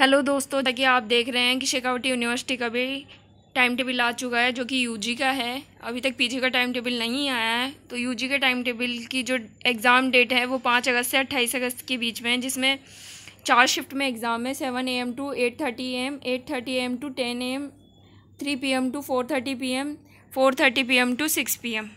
hello दोस्तों ताकि आप देख रहे हैं कि शेखावटी यूनिवर्सिटी का भी टाइम टेबल आ चुका है जो कि यूजी का है अभी तक पीजी का टाइम टेबल नहीं आया है तो यूजी के टाइम टेबल की जो एग्ज़ाम डेट है वो पाँच अगस्त से अट्ठाईस अगस्त के बीच में है जिसमें चार शिफ्ट में एग्ज़ाम है seven A M to eight thirty M eight thirty M to ten A M three P M to four thirty P M four thirty P M to six P M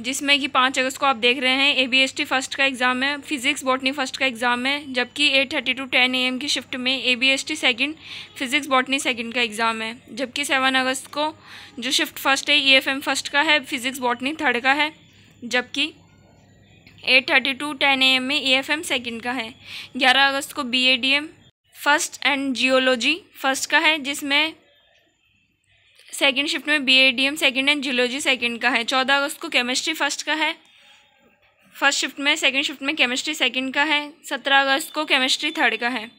जिसमें कि पाँच अगस्त को आप देख रहे हैं A B S T first का एग्ज़ाम है फिज़िक्स बॉटनी फर्स्ट का एग्ज़ाम है जबकि eight thirty to ten A M की शिफ्ट में A B S T second physics botany second का एग्ज़ाम है जबकि सेवन अगस्त को जो शिफ्ट फर्स्ट है ई एफ एम फर्स्ट का है फिज़िक्स बॉटनी थर्ड का है जबकि eight thirty to ten A M में ई एफ एम सेकेंड का है ग्यारह अगस्त को B A D M first and geology first का है जिसमें सेकेंड शिफ्ट में B A D M second and geology second का है चौदह अगस्त को केमिस्ट्री फर्स्ट का है फर्स्ट शिफ्ट में सेकेंड शिफ्ट में केमिस्ट्री सेकेंड का है सत्रह अगस्त को केमिस्ट्री थर्ड का है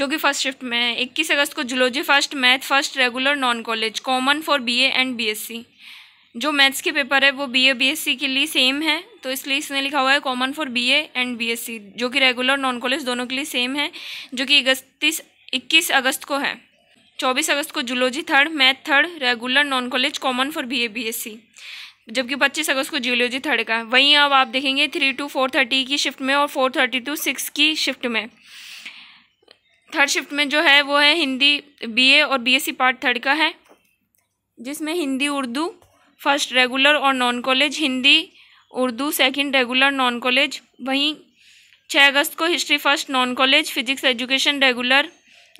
जो कि फर्स्ट शिफ्ट में है इक्कीस अगस्त को zoology first math first regular non college common for B and C जो मैथ्स के पेपर है वो एस सी के लिए सेम है तो इसलिए इसने लिखा हुआ है common for B and C जो कि रेगुलर नॉन कॉलेज दोनों के लिए सेम है जो कि इकतीस इक्कीस अगस्त को है चौबीस अगस्त को zoology third math third regular non college common for B A B S C जबकि पच्चीस अगस्त को जियोलॉजी थर्ड का वहीं अब आप देखेंगे थ्री टू फोर थर्टी की शिफ्ट में और फोर थर्टी टू सिक्स की शिफ्ट में थर्ड शिफ्ट में जो है वो है हिंदी बीए और बीएससी पार्ट थर्ड का है जिसमें हिंदी उर्दू फर्स्ट रेगुलर और non college Hindi Urdu second regular non college वहीं छः अगस्त को history first non college physics education regular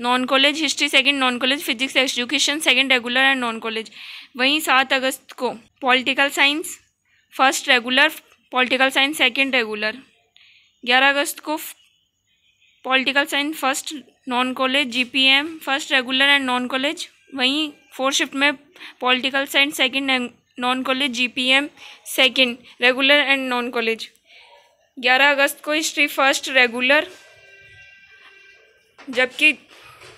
non college history second non college physics education second regular and non college वहीं सात अगस्त को political science first regular political science second regular ग्यारह अगस्त को political science first non college GPM first regular and non college वहीं four shift में political science second non college G P regular and non college ग्यारह अगस्त को history first regular जबकि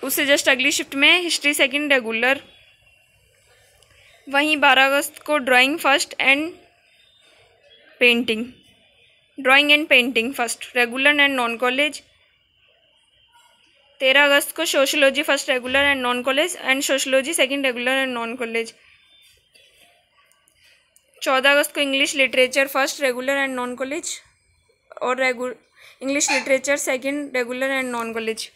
उससे जस्ट अगली शिफ्ट में हिस्ट्री सेकंड रेगुलर वहीं 12 अगस्त को drawing first and painting drawing and painting first regular and non college तेरह अगस्त को sociology first regular and non college and sociology second regular and non college चौदह अगस्त को English literature first regular and non college और regular English literature second regular and non college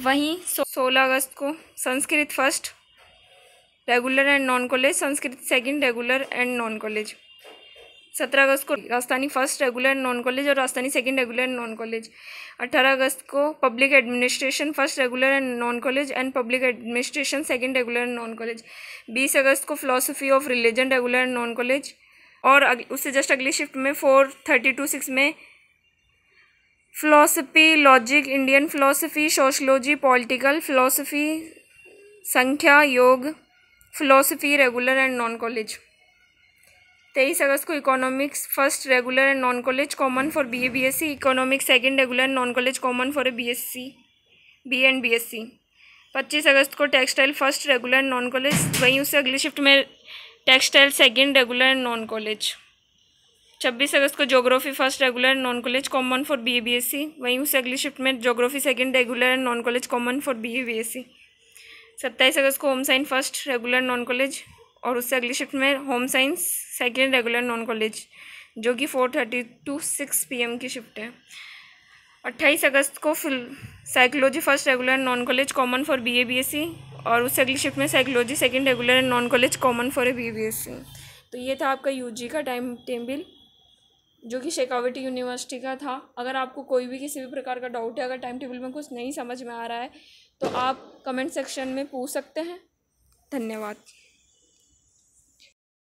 वहीं सोलह अगस्त को Sanskrit first regular and non college Sanskrit second regular and non college सत्रह अगस्त को Rajasthani first regular non college और Rajasthani second regular non college अठारह अगस्त को public administration first regular and non college and public administration second regular and non college बीस अगस्त को philosophy of religion regular and non college और उससे जस्ट अगली शिफ्ट में फोर थर्टी टू सिक्स में philosophy logic Indian philosophy sociology political philosophy Samkhya Yoga philosophy regular and non college तेईस अगस्त को economics first regular and non college common for B A B S C economics second regular non college common for A B S C B and B S C पच्चीस अगस्त को textile first regular non college वहीं उससे अगली shift में textile second regular and non college छब्बीस अगस्त को geography first regular non college common for B A B S C वहीं उससे अगली शिफ्ट में geography second regular non college common for B A B S C सत्ताईस अगस्त को home science first regular non college और उससे अगली शिफ्ट में home science second regular non college जो कि four thirty to six P M की शिफ्ट है अट्ठाईस अगस्त को फिल psychology first regular non college common for B A B S C और उससे अगली शिफ्ट में psychology second regular non college common for A B B S सी तो ये था आपका यू जी का टाइम टेबल जो कि शेखावटी यूनिवर्सिटी का था अगर आपको कोई भी किसी भी प्रकार का डाउट है अगर टाइम टेबल में कुछ नहीं समझ में आ रहा है तो आप कमेंट सेक्शन में पूछ सकते हैं धन्यवाद